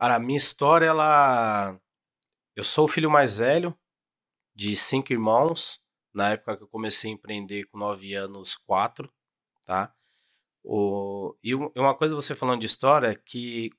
Cara, a minha história, ela. Eu sou o filho mais velho de cinco irmãos. Na época que eu comecei a empreender com nove anos, quatro, tá? O... E uma coisa você falando de história é que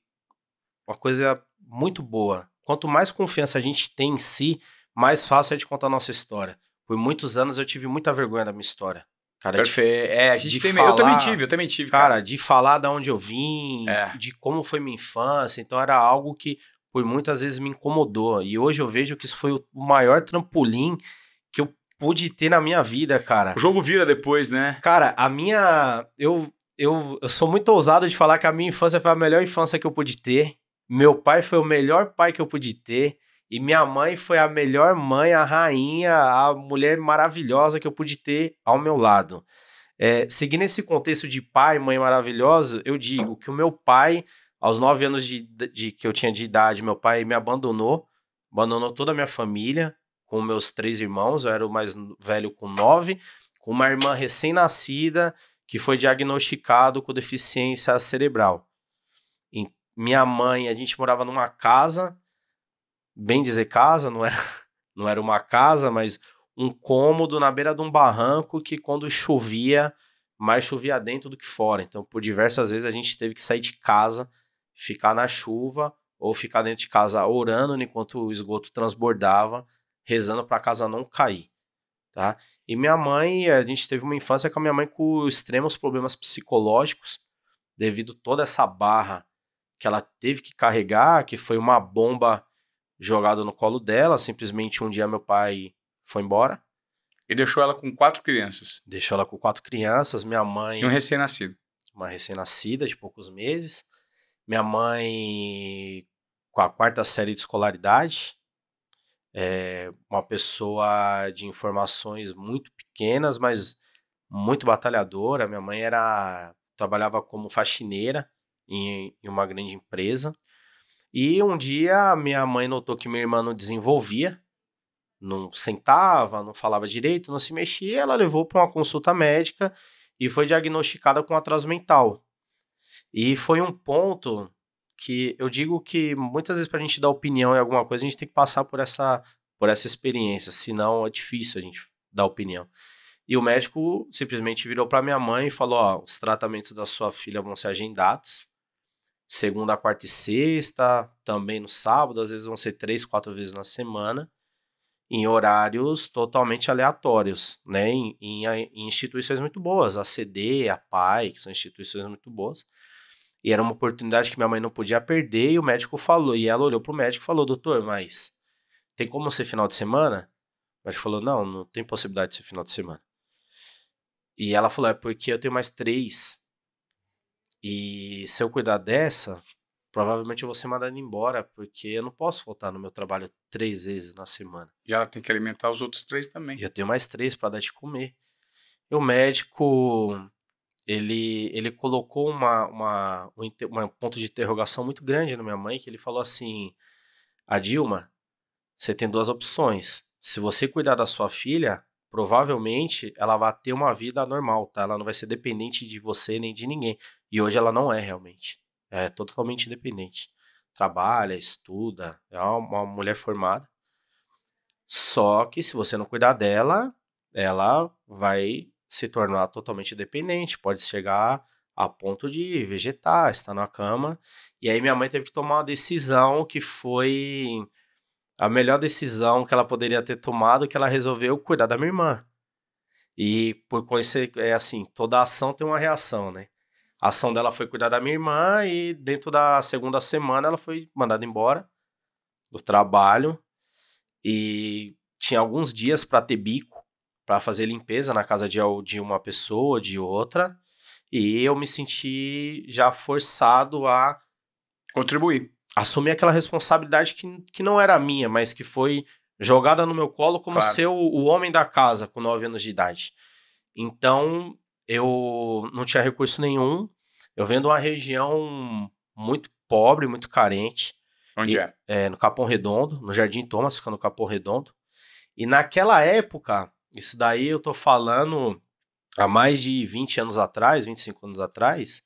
uma coisa muito boa. Quanto mais confiança a gente tem em si, mais fácil é de contar a nossa história. Por muitos anos eu tive muita vergonha da minha história. Cara, Perfeito. De, é, a gente tem falar, Eu também tive, eu também tive. Cara, cara. de falar de onde eu vim, é. de como foi minha infância. Então era algo que por muitas vezes me incomodou. E hoje eu vejo que isso foi o maior trampolim que eu pude ter na minha vida, cara. O jogo vira depois, né? Cara, a minha. Eu, eu, eu sou muito ousado de falar que a minha infância foi a melhor infância que eu pude ter. Meu pai foi o melhor pai que eu pude ter. E minha mãe foi a melhor mãe, a rainha, a mulher maravilhosa que eu pude ter ao meu lado. É, seguindo esse contexto de pai, mãe maravilhosa, eu digo que o meu pai, aos nove anos de, de, que eu tinha de idade, meu pai me abandonou, abandonou toda a minha família, com meus três irmãos, eu era o mais velho com nove, com uma irmã recém-nascida que foi diagnosticado com deficiência cerebral. E minha mãe, a gente morava numa casa bem dizer casa, não era, não era uma casa, mas um cômodo na beira de um barranco que quando chovia, mais chovia dentro do que fora. Então, por diversas vezes a gente teve que sair de casa, ficar na chuva ou ficar dentro de casa orando enquanto o esgoto transbordava, rezando para a casa não cair, tá? E minha mãe, a gente teve uma infância com a minha mãe com extremos problemas psicológicos devido toda essa barra que ela teve que carregar, que foi uma bomba jogado no colo dela. Simplesmente um dia meu pai foi embora. E deixou ela com quatro crianças. Deixou ela com quatro crianças, minha mãe. E um recém-nascido. Uma recém-nascida de poucos meses. Minha mãe com a quarta série de escolaridade. É uma pessoa de informações muito pequenas, mas muito batalhadora. Minha mãe era trabalhava como faxineira em, em uma grande empresa. E um dia minha mãe notou que minha irmã não desenvolvia, não sentava, não falava direito, não se mexia. Ela levou para uma consulta médica e foi diagnosticada com atraso mental. E foi um ponto que eu digo que muitas vezes para a gente dar opinião em alguma coisa, a gente tem que passar por essa, por essa experiência, senão é difícil a gente dar opinião. E o médico simplesmente virou para minha mãe e falou: Ó, os tratamentos da sua filha vão ser agendados segunda, quarta e sexta, também no sábado, às vezes vão ser três, quatro vezes na semana, em horários totalmente aleatórios, né? Em, em, em, instituições muito boas, a CD, a PAI, que são instituições muito boas. E era uma oportunidade que minha mãe não podia perder, e o médico falou, e ela olhou pro médico e falou, doutor, mas tem como ser final de semana? O médico falou, não, não tem possibilidade de ser final de semana. E ela falou, é porque eu tenho mais três e se eu cuidar dessa, provavelmente eu vou ser mandado embora, porque eu não posso faltar no meu trabalho três vezes na semana. E ela tem que alimentar os outros três também. E eu tenho mais três para dar de comer. E o médico, ele, ele colocou uma, uma, um, ponto de interrogação muito grande na minha mãe, que ele falou assim, a ah, Dilma, você tem duas opções. Se você cuidar da sua filha, provavelmente ela vai ter uma vida normal, tá? Ela não vai ser dependente de você nem de ninguém. E hoje ela não é realmente. É totalmente independente. Trabalha, estuda, é uma mulher formada. Só que se você não cuidar dela, ela vai se tornar totalmente dependente, pode chegar a ponto de vegetar, estar na cama. E aí minha mãe teve que tomar uma decisão que foi a melhor decisão que ela poderia ter tomado, que ela resolveu cuidar da minha irmã. E por conhecer, é assim, toda ação tem uma reação, né? A ação dela foi cuidar da minha irmã e dentro da segunda semana ela foi mandada embora do trabalho e tinha alguns dias para ter bico, para fazer limpeza na casa de, de uma pessoa, de outra, e eu me senti já forçado a contribuir assumi aquela responsabilidade que, que não era minha, mas que foi jogada no meu colo como claro. ser o, o homem da casa com 9 anos de idade. Então, eu não tinha recurso nenhum. Eu vendo uma região muito pobre, muito carente. Onde e, é? é? No Capão Redondo, no Jardim Thomas, fica no Capão Redondo. E naquela época, isso daí eu tô falando há mais de 20 anos atrás, 25 anos atrás,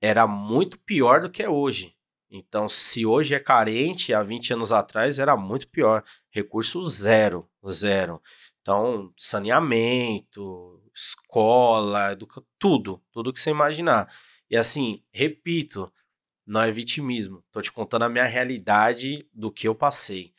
era muito pior do que é hoje. Então, se hoje é carente, há 20 anos atrás era muito pior. Recurso zero, zero. Então, saneamento, escola, educa... tudo, tudo que você imaginar. E assim, repito, não é vitimismo. estou te contando a minha realidade do que eu passei.